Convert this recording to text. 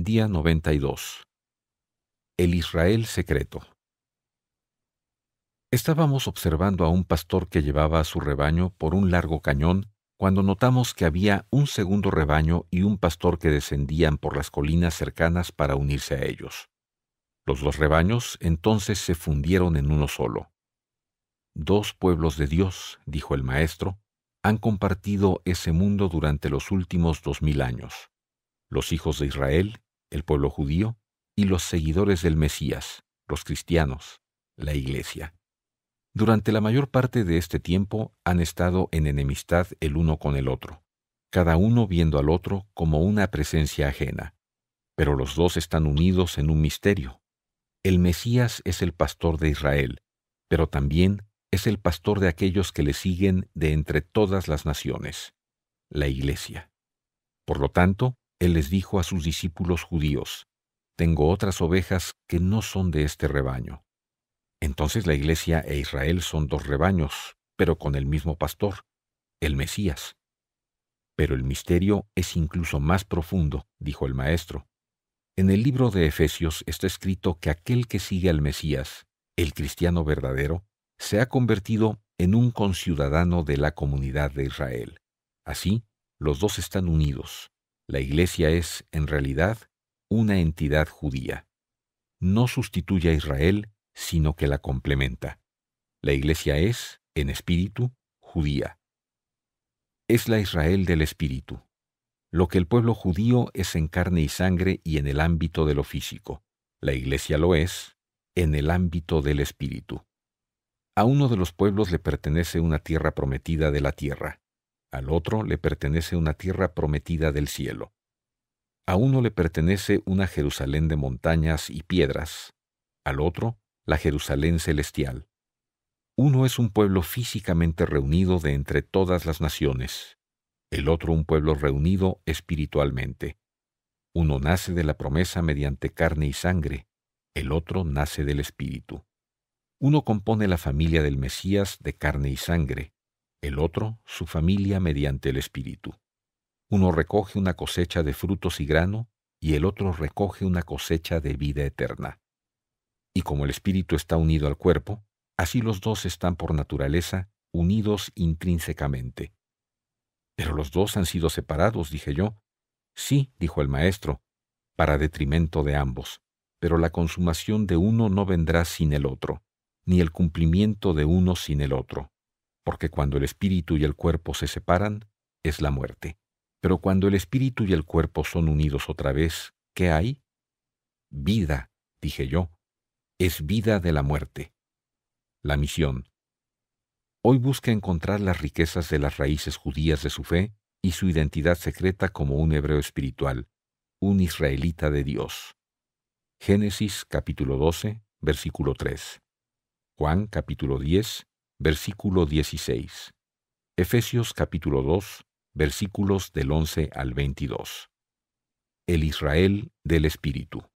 Día 92. El Israel secreto. Estábamos observando a un pastor que llevaba a su rebaño por un largo cañón cuando notamos que había un segundo rebaño y un pastor que descendían por las colinas cercanas para unirse a ellos. Los dos rebaños entonces se fundieron en uno solo. Dos pueblos de Dios, dijo el maestro, han compartido ese mundo durante los últimos dos mil años los hijos de Israel el pueblo judío, y los seguidores del Mesías, los cristianos, la Iglesia. Durante la mayor parte de este tiempo han estado en enemistad el uno con el otro, cada uno viendo al otro como una presencia ajena. Pero los dos están unidos en un misterio. El Mesías es el pastor de Israel, pero también es el pastor de aquellos que le siguen de entre todas las naciones, la Iglesia. Por lo tanto, él les dijo a sus discípulos judíos, Tengo otras ovejas que no son de este rebaño. Entonces la iglesia e Israel son dos rebaños, pero con el mismo pastor, el Mesías. Pero el misterio es incluso más profundo, dijo el maestro. En el libro de Efesios está escrito que aquel que sigue al Mesías, el cristiano verdadero, se ha convertido en un conciudadano de la comunidad de Israel. Así, los dos están unidos, la Iglesia es, en realidad, una entidad judía. No sustituye a Israel, sino que la complementa. La Iglesia es, en espíritu, judía. Es la Israel del espíritu, lo que el pueblo judío es en carne y sangre y en el ámbito de lo físico. La Iglesia lo es, en el ámbito del espíritu. A uno de los pueblos le pertenece una tierra prometida de la tierra, al otro le pertenece una tierra prometida del cielo. A uno le pertenece una Jerusalén de montañas y piedras, al otro la Jerusalén celestial. Uno es un pueblo físicamente reunido de entre todas las naciones, el otro un pueblo reunido espiritualmente. Uno nace de la promesa mediante carne y sangre, el otro nace del espíritu. Uno compone la familia del Mesías de carne y sangre, el otro su familia mediante el Espíritu. Uno recoge una cosecha de frutos y grano, y el otro recoge una cosecha de vida eterna. Y como el Espíritu está unido al cuerpo, así los dos están por naturaleza unidos intrínsecamente. Pero los dos han sido separados, dije yo. Sí, dijo el maestro, para detrimento de ambos, pero la consumación de uno no vendrá sin el otro, ni el cumplimiento de uno sin el otro porque cuando el espíritu y el cuerpo se separan, es la muerte. Pero cuando el espíritu y el cuerpo son unidos otra vez, ¿qué hay? Vida, dije yo, es vida de la muerte. La misión. Hoy busca encontrar las riquezas de las raíces judías de su fe y su identidad secreta como un hebreo espiritual, un israelita de Dios. Génesis capítulo 12, versículo 3. Juan capítulo 10, versículo 16. Efesios capítulo 2, versículos del 11 al 22. El Israel del Espíritu.